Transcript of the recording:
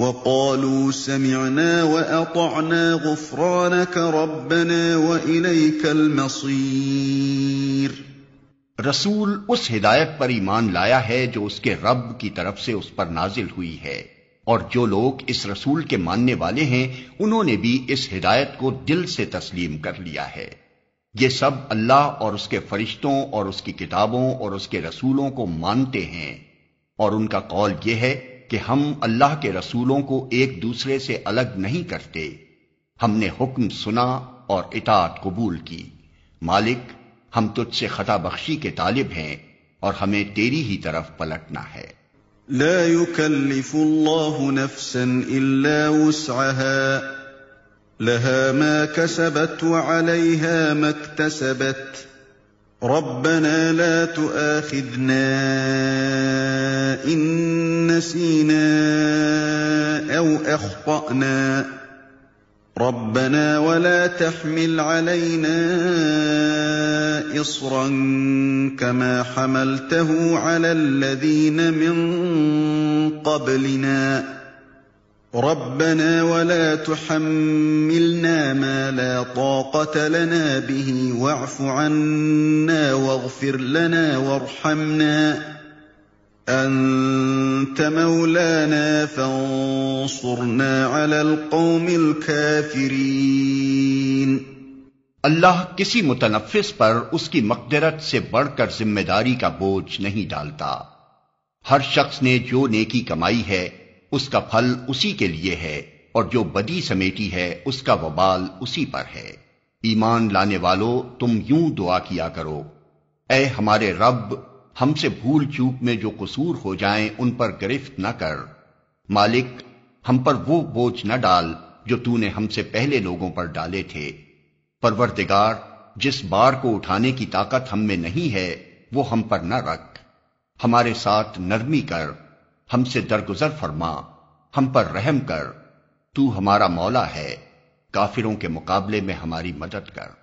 وقالوا سمعنا واطعنا غفرانك ربنا واليك المصير रसूल उस हिदायत पर ईमान लाया है जो उसके रब की तरफ से उस पर नाजिल हुई है और जो लोग इस रसूल के मानने वाले हैं उन्होंने भी इस हिदायत को दिल से तस्लीम कर लिया है ये सब अल्लाह और उसके फरिश्तों और उसकी किताबों और उसके रसूलों को मानते हैं और उनका कौल यह है कि हम अल्लाह के रसूलों को एक दूसरे से अलग नहीं करते हमने हुक्म सुना और इतात कबूल की मालिक हम तुझसे खता बख्शी के तालिब हैं और हमें तेरी ही तरफ पलटना है لا يكلف الله نفسا الا وسعها لها ما كسبت وعليها ما اكتسبت رَبَّنَا لَا تُؤَاخِذْنَا إِن نَّسِينَا أَوْ أَخْطَأْنَا ۚ رَبَّنَا وَلَا تَحْمِلْ عَلَيْنَا إِصْرًا كَمَا حَمَلْتَهُ عَلَى الَّذِينَ مِن قَبْلِنَا رَبَّنَا وَلَا تُحَمِّلْنَا مَا لَا طَاقَةَ لَنَا بِهِ وَاعْفُ عَنَّا وَاغْفِرْ لَنَا وَارْحَمْنَا أَنْتَ مَوْلَانَا فَانصُرْنَا عَلَى الْقَوْمِ الْكَافِرِينَ अल्लाह किसी मुतनफिस पर उसकी मकदरत से बढ़कर जिम्मेदारी का बोझ नहीं डालता हर शख्स ने जो नेकी कमाई है उसका फल उसी के लिए है और जो बदी समेटी है उसका वबाल उसी पर है ईमान लाने वालों तुम यूं दुआ किया करो ए हमारे रब हमसे भूल चूक में जो कसूर हो जाएं उन पर गिरफ्त न कर मालिक हम पर वो बोझ न डाल जो तूने हमसे पहले लोगों पर डाले थे परवरदिगार जिस बार को उठाने की ताकत हम में नहीं है वो हम पर न रख हमारे साथ नरमी कर हमसे दरगुजर फरमा हम पर रहम कर तू हमारा मौला है काफिरों के मुकाबले में हमारी मदद कर